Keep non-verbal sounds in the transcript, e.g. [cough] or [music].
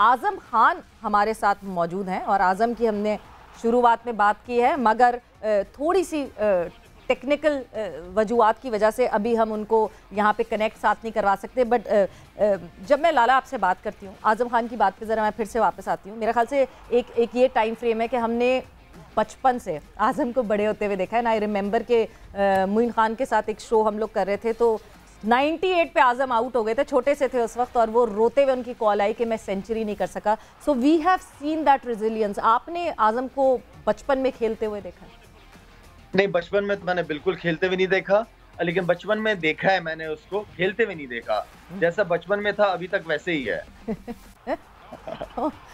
आज़म खान हमारे साथ मौजूद हैं और आज़म की हमने शुरुआत में बात की है मगर थोड़ी सी टेक्निकल वजूहत की वजह से अभी हम उनको यहाँ पे कनेक्ट साथ नहीं करवा सकते बट जब मैं लाला आपसे बात करती हूँ आज़म खान की बात पे ज़रा मैं फिर से वापस आती हूँ मेरे ख्याल से एक एक ये टाइम फ्रेम है कि हमने बचपन से आज़म को बड़े होते हुए देखा है ना आई रिमेंबर के मुइन खान के साथ एक शो हम लोग कर रहे थे तो 98 पे आजम आउट हो गए थे छोटे से थे उस वक्त और वो रोते हुए उनकी कॉल आई कि मैं सेंचुरी नहीं कर सका so we have seen that resilience आपने आजम को बचपन में खेलते हुए देखा नहीं बचपन में तो मैंने बिल्कुल खेलते हुए नहीं देखा लेकिन बचपन में देखा है मैंने उसको खेलते हुए नहीं देखा जैसा बचपन में था अभी तक वैसे ही है [laughs] [laughs]